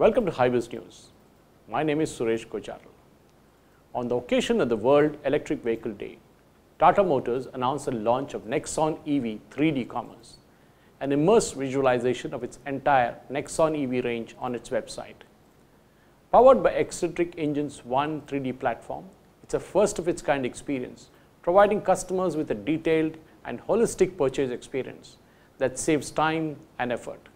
Welcome to Highbiz News. My name is Suresh Kocharal. On the occasion of the World Electric Vehicle Day, Tata Motors announced the launch of Nexon EV 3D Commerce, an immersive visualization of its entire Nexon EV range on its website. Powered by Eccentric Engine's One 3D platform, it's a first of its kind experience, providing customers with a detailed and holistic purchase experience that saves time and effort.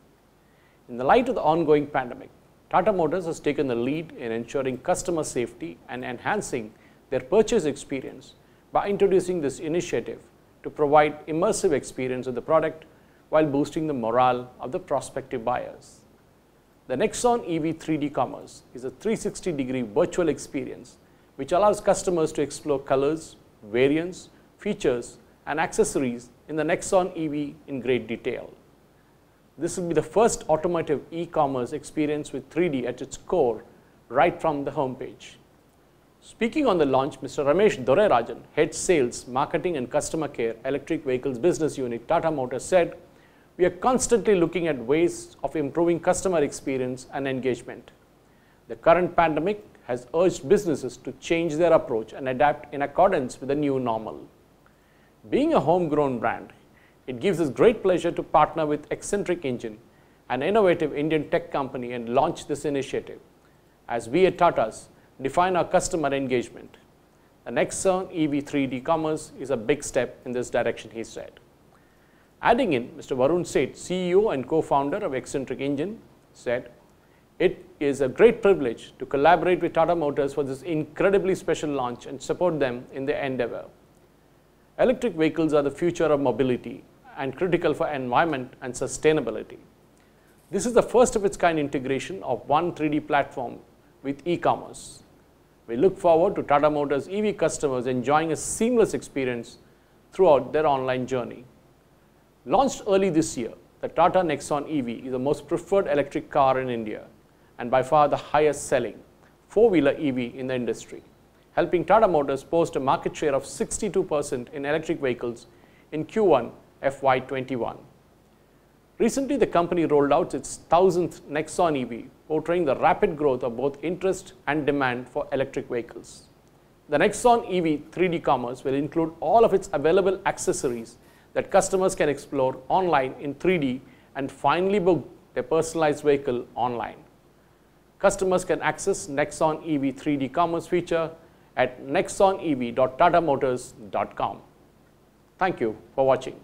In the light of the ongoing pandemic, Tata Motors has taken the lead in ensuring customer safety and enhancing their purchase experience by introducing this initiative to provide immersive experience of the product while boosting the morale of the prospective buyers. The Nexon EV 3D Commerce is a 360 degree virtual experience which allows customers to explore colors, variants, features and accessories in the Nexon EV in great detail. This will be the first automotive e-commerce experience with 3D at its core, right from the homepage. Speaking on the launch, Mr. Ramesh Dorairajan, Head Sales, Marketing and Customer Care, Electric Vehicles Business Unit, Tata Motors said, we are constantly looking at ways of improving customer experience and engagement. The current pandemic has urged businesses to change their approach and adapt in accordance with the new normal. Being a homegrown brand, it gives us great pleasure to partner with Eccentric Engine, an innovative Indian tech company and launch this initiative as we at Tata's define our customer engagement. The Nexon EV3D Commerce is a big step in this direction, he said. Adding in, Mr. Varun Seth, CEO and co-founder of Eccentric Engine, said, it is a great privilege to collaborate with Tata Motors for this incredibly special launch and support them in their endeavor. Electric vehicles are the future of mobility and critical for environment and sustainability. This is the first of its kind integration of one 3D platform with e-commerce. We look forward to Tata Motors EV customers enjoying a seamless experience throughout their online journey. Launched early this year, the Tata Nexon EV is the most preferred electric car in India and by far the highest selling four-wheeler EV in the industry, helping Tata Motors post a market share of 62% in electric vehicles in Q1 FY21. Recently, the company rolled out its 1000th Nexon EV, portraying the rapid growth of both interest and demand for electric vehicles. The Nexon EV 3D Commerce will include all of its available accessories that customers can explore online in 3D and finally book their personalized vehicle online. Customers can access Nexon EV 3D Commerce feature at nexonev.tatamotors.com. Thank you for watching.